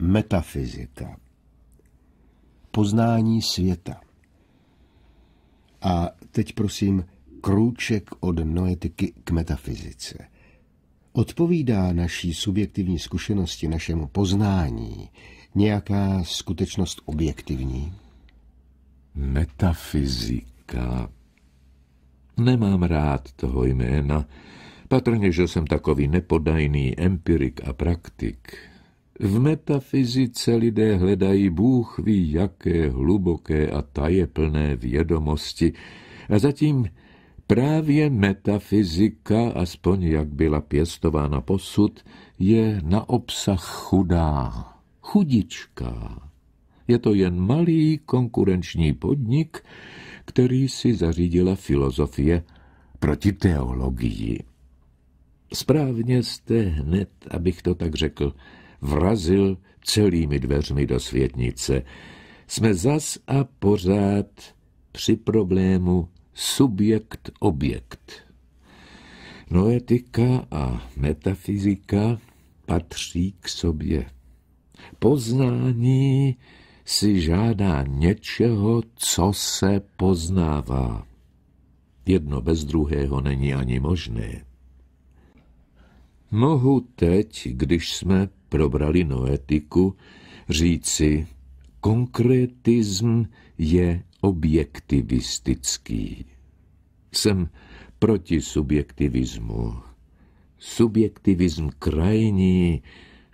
metafyzika, poznání světa. A teď prosím krůček od noetiky k metafyzice. Odpovídá naší subjektivní zkušenosti, našemu poznání, nějaká skutečnost objektivní? Metafyzika. Nemám rád toho jména. Patrně, že jsem takový nepodajný empirik a praktik. V metafyzice lidé hledají Bůh ví jaké hluboké a tajeplné vědomosti, a zatím právě metafyzika, aspoň jak byla pěstována posud, je na obsah chudá, chudička. Je to jen malý konkurenční podnik, který si zařídila filozofie proti teologii. Správně jste hned, abych to tak řekl, vrazil celými dveřmi do světnice. Jsme zas a pořád při problému subjekt-objekt. Noetika a metafyzika patří k sobě. Poznání si žádá něčeho, co se poznává. Jedno bez druhého není ani možné. Mohu teď, když jsme probrali noetiku, říci, konkretism je objektivistický. Jsem proti subjektivismu. Subjektivism krajní,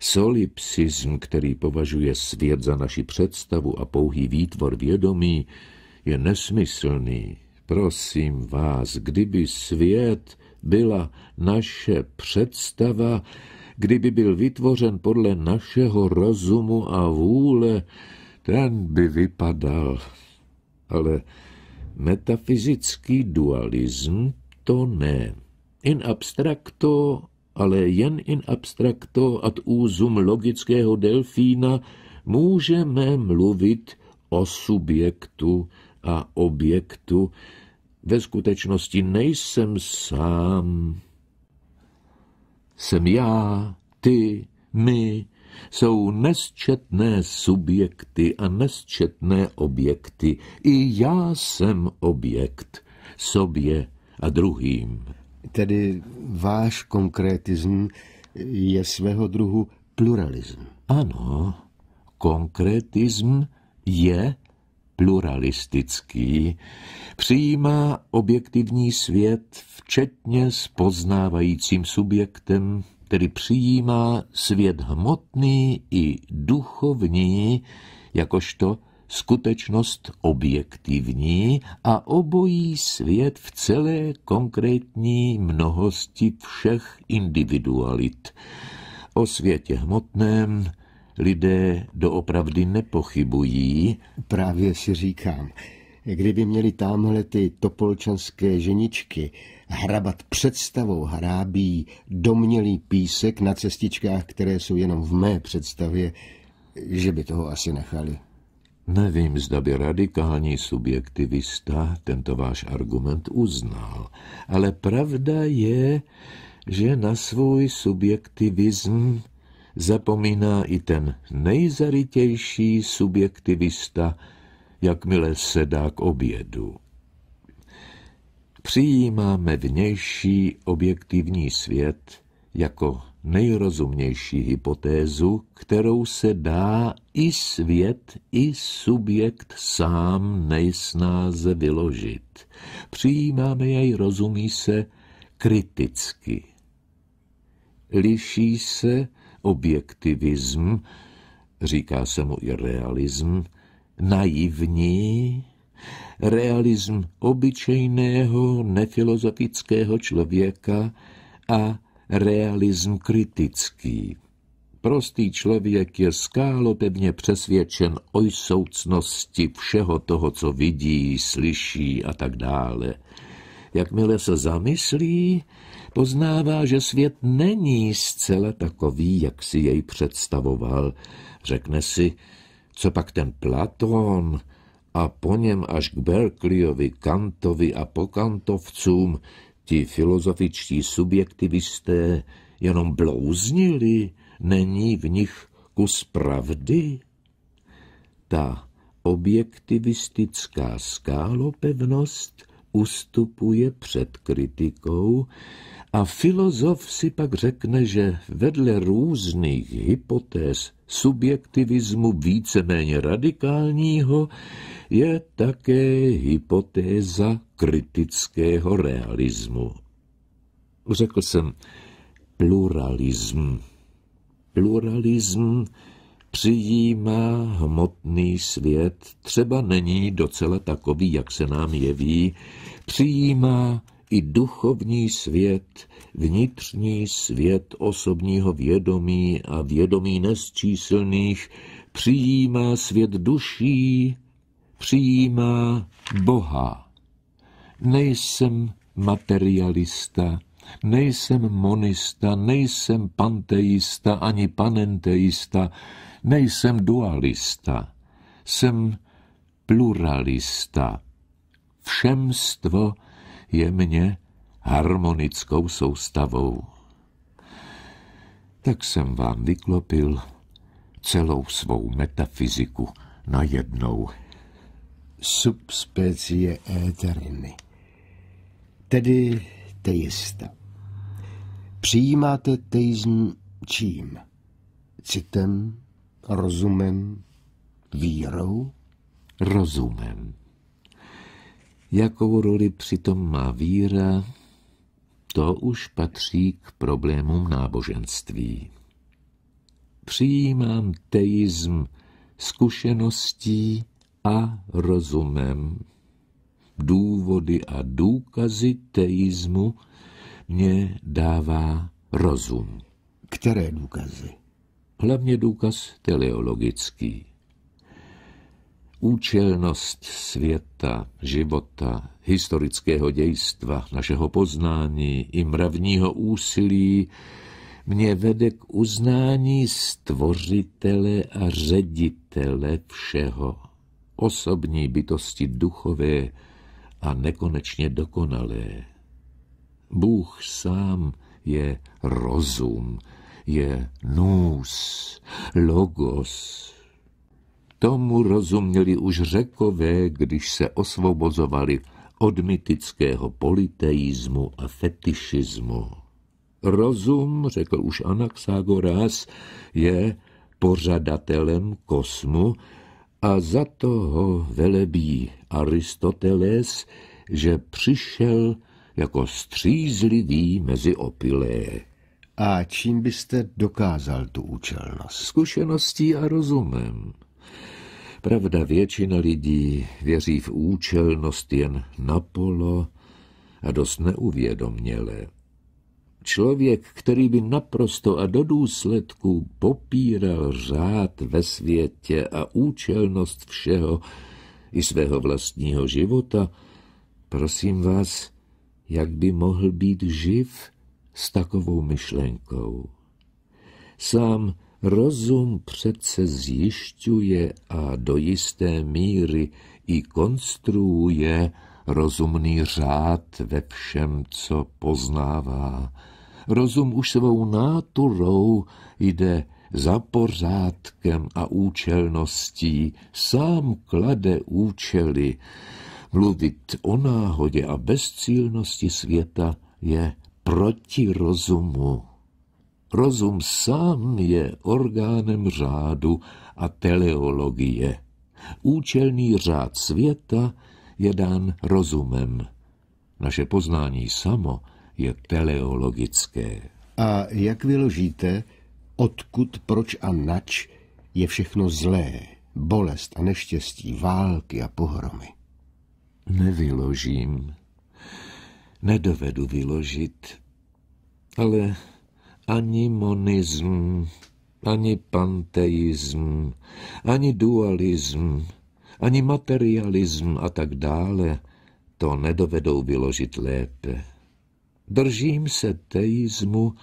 solipsism, který považuje svět za naši představu a pouhý výtvor vědomí, je nesmyslný. Prosím vás, kdyby svět byla naše představa, kdyby byl vytvořen podle našeho rozumu a vůle, ten by vypadal. Ale metafyzický dualism to ne. In abstracto, ale jen in abstracto ad úzum logického delfína můžeme mluvit o subjektu a objektu, ve skutečnosti nejsem sám. Jsem já, ty, my, jsou nesčetné subjekty a nesčetné objekty. I já jsem objekt sobě a druhým. Tedy váš konkrétism je svého druhu pluralism. Ano, konkrétism je pluralistický, přijímá objektivní svět včetně s poznávajícím subjektem, tedy přijímá svět hmotný i duchovní, jakožto skutečnost objektivní a obojí svět v celé konkrétní mnohosti všech individualit. O světě hmotném lidé doopravdy nepochybují. Právě si říkám, kdyby měli tamhle ty topolčanské ženičky hrabat představou hrábí domnělý písek na cestičkách, které jsou jenom v mé představě, že by toho asi nechali. Nevím, zda by radikální subjektivista tento váš argument uznal, ale pravda je, že na svůj subjektivism zapomíná i ten nejzarytější subjektivista, jakmile sedá k obědu. Přijímáme vnější objektivní svět jako nejrozumnější hypotézu, kterou se dá i svět, i subjekt sám nejsnáze vyložit. Přijímáme jej, rozumí se, kriticky. Liší se objektivism, říká se mu i realism, naivní, realism obyčejného nefilozofického člověka a realism kritický. Prostý člověk je skálopevně přesvědčen o jsoucnosti všeho toho, co vidí, slyší a tak dále. Jakmile se zamyslí, Poznává, že svět není zcela takový, jak si jej představoval. Řekne si, co pak ten Platón a po něm až k Berkeleyovi, Kantovi a pokantovcům, ti filozofičtí subjektivisté jenom blouznili, není v nich kus pravdy? Ta objektivistická skálopevnost ustupuje před kritikou, a filozof si pak řekne, že vedle různých hypotéz subjektivismu víceméně radikálního je také hypotéza kritického realismu. Řekl jsem pluralism. Pluralism přijímá hmotný svět, třeba není docela takový, jak se nám jeví, přijímá i duchovní svět, vnitřní svět osobního vědomí a vědomí nesčíslných přijímá svět duší, přijímá Boha. Nejsem materialista, nejsem monista, nejsem panteista ani panenteista, nejsem dualista, jsem pluralista. Všemstvo jemně harmonickou soustavou. Tak jsem vám vyklopil celou svou metafyziku na jednou. Subspecie eterny, tedy teista. Přijímáte teizm čím? Citem, rozumem, vírou? Rozumem. Jakou roli přitom má víra, to už patří k problémům náboženství. Přijímám teism zkušeností a rozumem. Důvody a důkazy teismu mě dává rozum. Které důkazy? Hlavně důkaz teleologický účelnost světa, života, historického dějstva, našeho poznání i mravního úsilí mě vede k uznání stvořitele a ředitele všeho, osobní bytosti duchové a nekonečně dokonalé. Bůh sám je rozum, je nous, logos, Tomu rozuměli už řekové, když se osvobozovali od mytického politeismu a fetišismu. Rozum, řekl už Anaxágoras, je pořadatelem kosmu a za toho velebí Aristoteles, že přišel jako střízlivý mezi opilé. A čím byste dokázal tu účelnost? Zkušeností a rozumem. Pravda, většina lidí věří v účelnost jen napolo a dost neuvědomněle. Člověk, který by naprosto a do důsledku popíral řád ve světě a účelnost všeho i svého vlastního života, prosím vás, jak by mohl být živ s takovou myšlenkou. Sám Rozum přece zjišťuje a do jisté míry i konstruuje rozumný řád ve všem, co poznává. Rozum už svou náturou jde za pořádkem a účelností, sám klade účely. Mluvit o náhodě a bezcílnosti světa je proti rozumu. Rozum sám je orgánem řádu a teleologie. Účelný řád světa je dán rozumem. Naše poznání samo je teleologické. A jak vyložíte, odkud, proč a nač je všechno zlé, bolest a neštěstí, války a pohromy? Nevyložím. Nedovedu vyložit, ale ani monism, ani panteism, ani dualism, ani materialism a tak dále to nedovedou vyložit lépe. Držím se teismu,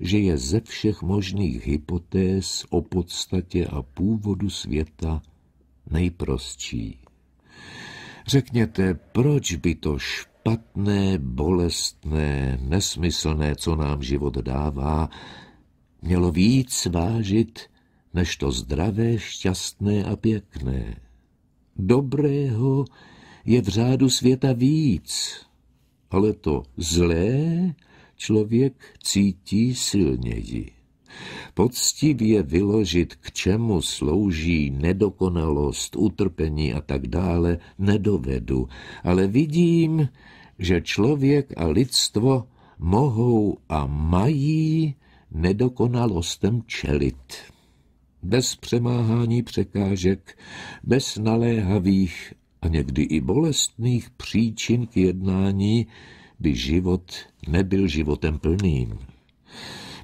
že je ze všech možných hypotéz o podstatě a původu světa nejprostší. Řekněte, proč by to špatně? špatné, bolestné, nesmyslné, co nám život dává, mělo víc vážit než to zdravé, šťastné a pěkné. Dobrého je v řádu světa víc, ale to zlé člověk cítí silněji poctivě vyložit, k čemu slouží nedokonalost, utrpení a tak dále, nedovedu, ale vidím, že člověk a lidstvo mohou a mají nedokonalostem čelit. Bez přemáhání překážek, bez naléhavých a někdy i bolestných příčin k jednání by život nebyl životem plným.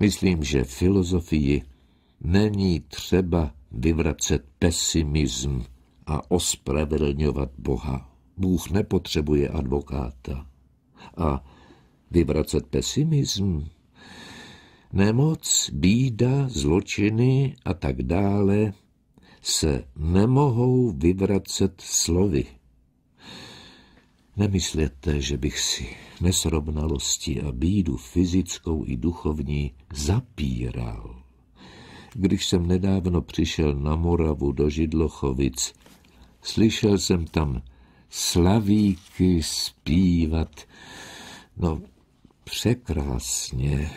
Myslím, že filozofii není třeba vyvracet pesimism a ospravedlňovat Boha. Bůh nepotřebuje advokáta. A vyvracet pesimism, nemoc, bída, zločiny a tak dále se nemohou vyvracet slovy. Nemyslete, že bych si nesrovnalosti a bídu fyzickou i duchovní zapíral. Když jsem nedávno přišel na Moravu do Židlochovic, slyšel jsem tam slavíky zpívat. No, překrásně.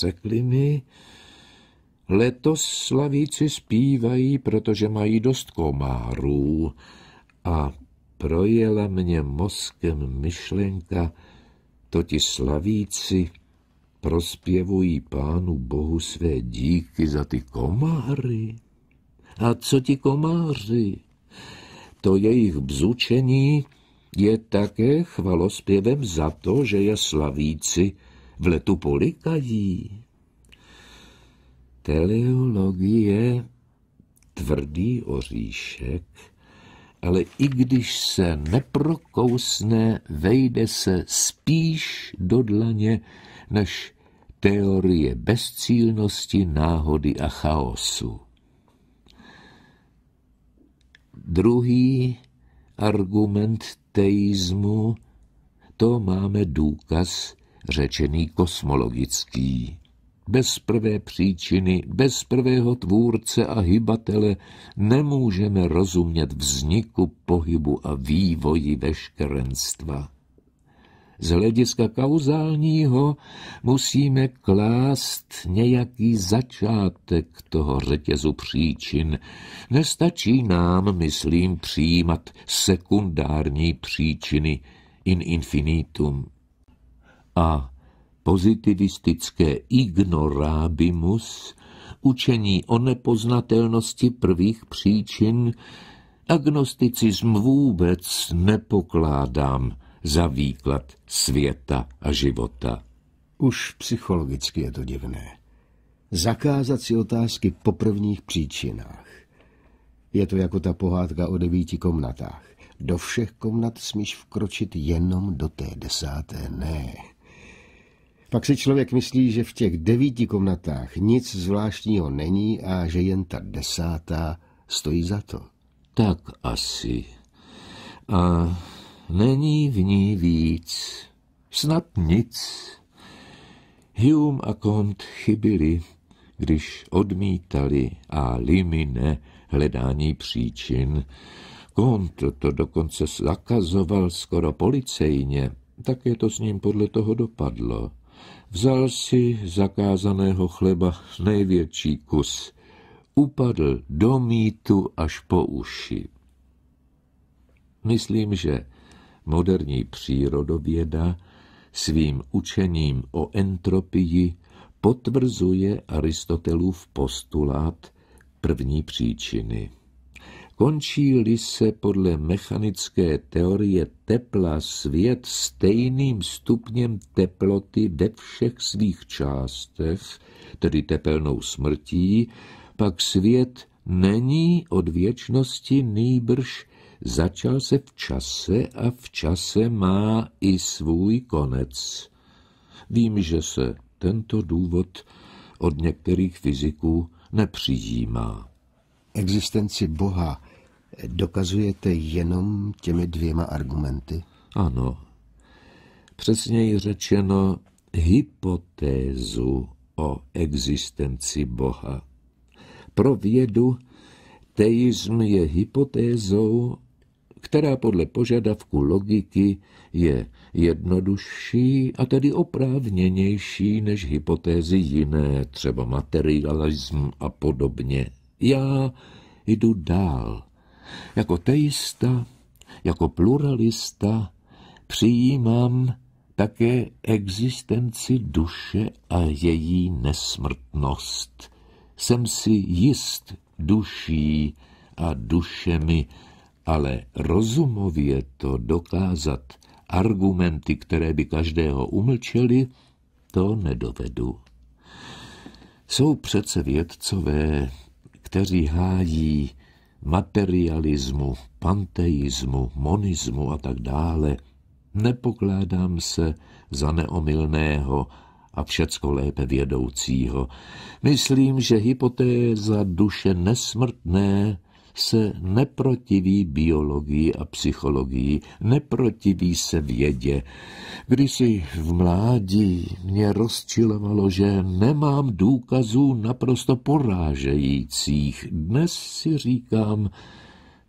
Řekli mi, letos slavíci zpívají, protože mají dost komárů a projela mě mozkem myšlenka, to ti slavíci prospěvují pánu bohu své díky za ty komáry. A co ti komáři? To jejich bzučení je také chvalospěvem za to, že je slavíci v letu polikají. Teleologie tvrdý oříšek ale i když se neprokousne, vejde se spíš do dlaně než teorie bezcílnosti, náhody a chaosu. Druhý argument teismu, to máme důkaz řečený kosmologický. Bez prvé příčiny, bez prvého tvůrce a hybatele nemůžeme rozumět vzniku pohybu a vývoji veškerenstva. Z hlediska kauzálního musíme klást nějaký začátek toho řetězu příčin. Nestačí nám, myslím, přijímat sekundární příčiny in infinitum. A pozitivistické ignorabimus, učení o nepoznatelnosti prvých příčin, agnosticism vůbec nepokládám za výklad světa a života. Už psychologicky je to divné. Zakázat si otázky po prvních příčinách. Je to jako ta pohádka o devíti komnatách. Do všech komnat smíš vkročit jenom do té desáté, ne. Pak si člověk myslí, že v těch devíti komnatách nic zvláštního není a že jen ta desátá stojí za to. Tak asi. A není v ní víc. Snad nic. Hume a Kont chybili, když odmítali a limine hledání příčin. Kont to dokonce zakazoval skoro policejně, tak je to s ním podle toho dopadlo. Vzal si zakázaného chleba největší kus. Upadl do mýtu až po uši. Myslím, že moderní přírodověda svým učením o entropii potvrzuje Aristotelův postulát první příčiny. Končí-li se podle mechanické teorie tepla svět stejným stupněm teploty ve všech svých částech, tedy tepelnou smrtí, pak svět není od věčnosti nýbrž, začal se v čase a v čase má i svůj konec. Vím, že se tento důvod od některých fyziků nepřijímá existenci Boha eh, dokazujete jenom těmi dvěma argumenty? Ano. Přesněji řečeno, hypotézu o existenci Boha. Pro vědu teism je hypotézou, která podle požadavku logiky je jednodušší a tedy oprávněnější než hypotézy jiné, třeba materialism a podobně. Já jdu dál. Jako teista, jako pluralista přijímám také existenci duše a její nesmrtnost. Jsem si jist duší a dušemi, ale rozumově to dokázat argumenty, které by každého umlčeli, to nedovedu. Jsou přece vědcové, kteří hájí materialismu, panteismu, monismu a tak dále, nepokládám se za neomylného a všecko lépe vědoucího. Myslím, že hypotéza duše nesmrtné se neprotiví biologii a psychologii, neprotiví se vědě. Kdysi v mládí mě rozčilovalo, že nemám důkazů naprosto porážejících. Dnes si říkám,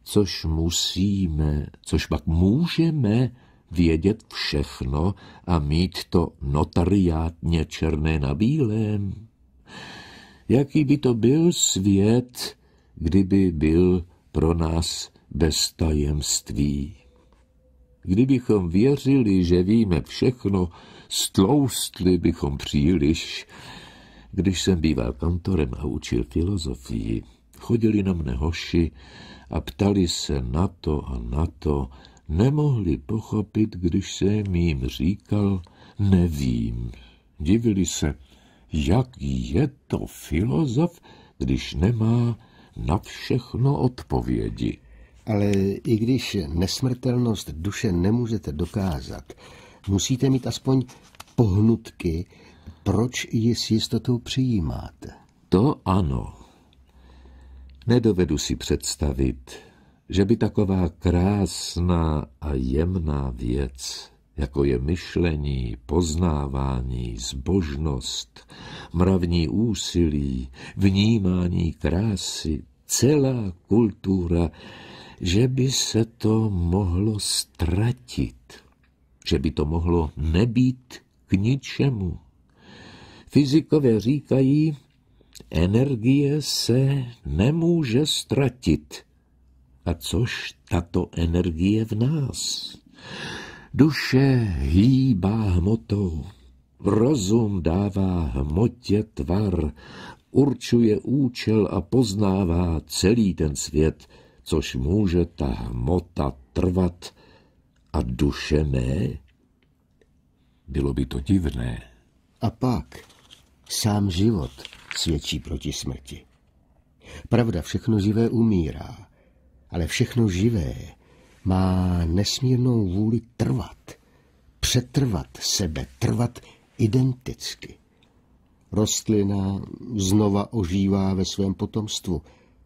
což musíme, což pak můžeme vědět všechno a mít to notariátně černé na bílém. Jaký by to byl svět, kdyby byl pro nás bez tajemství. Kdybychom věřili, že víme všechno, stloustli bychom příliš. Když jsem býval kantorem a učil filozofii, chodili na mne hoši a ptali se na to a na to, nemohli pochopit, když se jim říkal, nevím. Divili se, jak je to filozof, když nemá na všechno odpovědi. Ale i když nesmrtelnost duše nemůžete dokázat, musíte mít aspoň pohnutky, proč ji s jistotou přijímáte. To ano. Nedovedu si představit, že by taková krásná a jemná věc jako je myšlení, poznávání, zbožnost, mravní úsilí, vnímání krásy, celá kultura, že by se to mohlo ztratit, že by to mohlo nebýt k ničemu. Fyzikové říkají, energie se nemůže ztratit. A což tato energie v nás? Duše hýbá hmotou, rozum dává hmotě tvar, určuje účel a poznává celý ten svět, což může ta hmota trvat a duše ne? Bylo by to divné. A pak sám život svědčí proti smrti. Pravda, všechno živé umírá, ale všechno živé má nesmírnou vůli trvat, přetrvat sebe, trvat identicky. Rostlina znova ožívá ve svém potomstvu,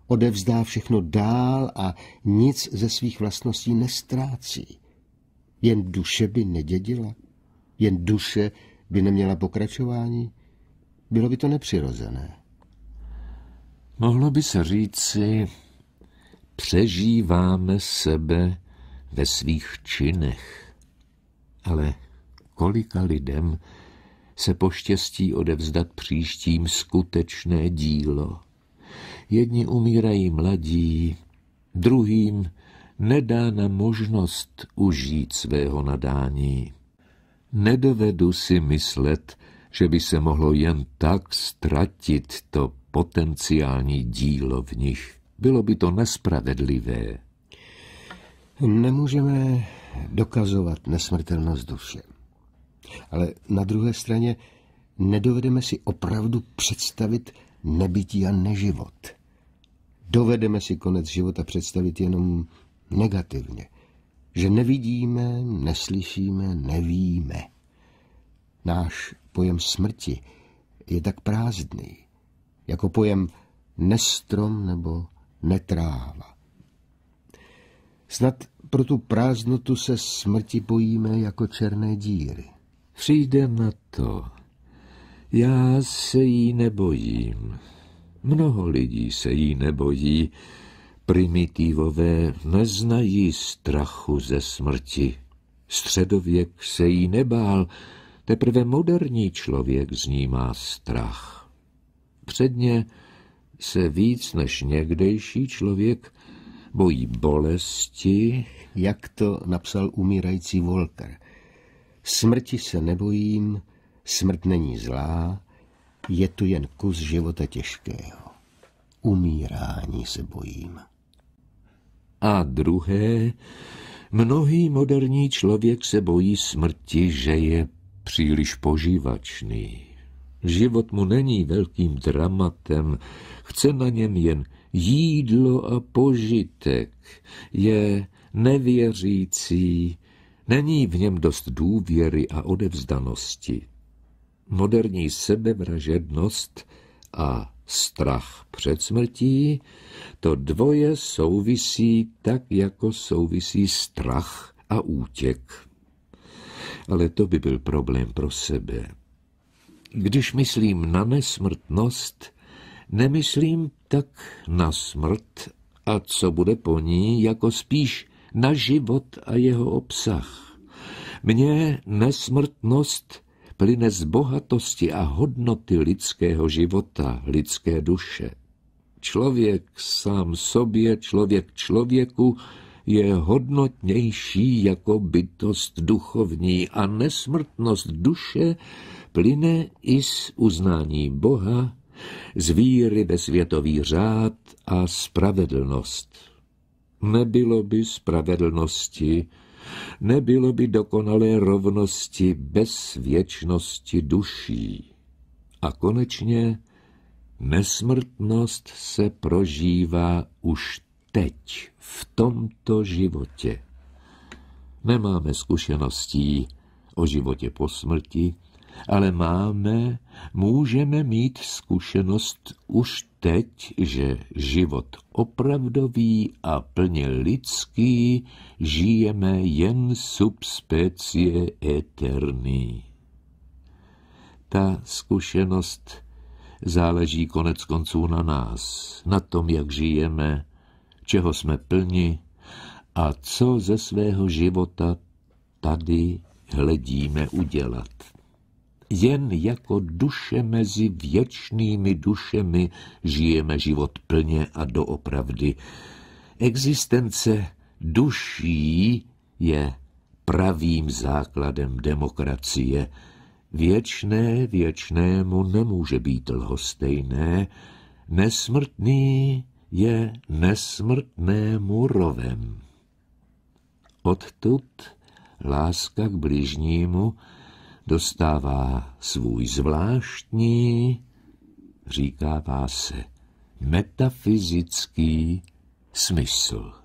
odevzdá všechno dál a nic ze svých vlastností nestrácí. Jen duše by nedědila, jen duše by neměla pokračování. Bylo by to nepřirozené. Mohlo by se říci, přežíváme sebe ve svých činech. Ale kolika lidem se poštěstí odevzdat příštím skutečné dílo. Jedni umírají mladí, druhým nedá na možnost užít svého nadání. Nedovedu si myslet, že by se mohlo jen tak ztratit to potenciální dílo v nich. Bylo by to nespravedlivé. Nemůžeme dokazovat nesmrtelnost duše. Ale na druhé straně nedovedeme si opravdu představit nebytí a neživot. Dovedeme si konec života představit jenom negativně. Že nevidíme, neslyšíme, nevíme. Náš pojem smrti je tak prázdný, jako pojem nestrom nebo netráva. Snad pro tu prázdnotu se smrti bojíme jako černé díry. Přijde na to. Já se jí nebojím. Mnoho lidí se jí nebojí. Primitivové neznají strachu ze smrti. Středověk se jí nebál, teprve moderní člověk z ní má strach. Předně se víc než někdejší člověk bojí bolesti, jak to napsal umírající Volker. Smrti se nebojím, smrt není zlá, je tu jen kus života těžkého. Umírání se bojím. A druhé, mnohý moderní člověk se bojí smrti, že je příliš požívačný. Život mu není velkým dramatem, chce na něm jen jídlo a požitek, je nevěřící, není v něm dost důvěry a odevzdanosti. Moderní sebevražednost a strach před smrtí, to dvoje souvisí tak, jako souvisí strach a útěk. Ale to by byl problém pro sebe. Když myslím na nesmrtnost, Nemyslím tak na smrt a co bude po ní, jako spíš na život a jeho obsah. Mně nesmrtnost plyne z bohatosti a hodnoty lidského života, lidské duše. Člověk sám sobě, člověk člověku je hodnotnější jako bytost duchovní a nesmrtnost duše plyne i z uznání Boha z víry ve světový řád a spravedlnost. Nebylo by spravedlnosti, nebylo by dokonalé rovnosti bez věčnosti duší. A konečně nesmrtnost se prožívá už teď, v tomto životě. Nemáme zkušeností o životě po smrti, ale máme, můžeme mít zkušenost už teď, že život opravdový a plně lidský žijeme jen subspecie eterný. Ta zkušenost záleží konec konců na nás, na tom, jak žijeme, čeho jsme plni a co ze svého života tady hledíme udělat. Jen jako duše mezi věčnými dušemi žijeme život plně a doopravdy. Existence duší je pravým základem demokracie. Věčné věčnému nemůže být lhostejné, nesmrtný je nesmrtnému rovem. Odtud láska k bližnímu, dostává svůj zvláštní, říká se, metafyzický smysl.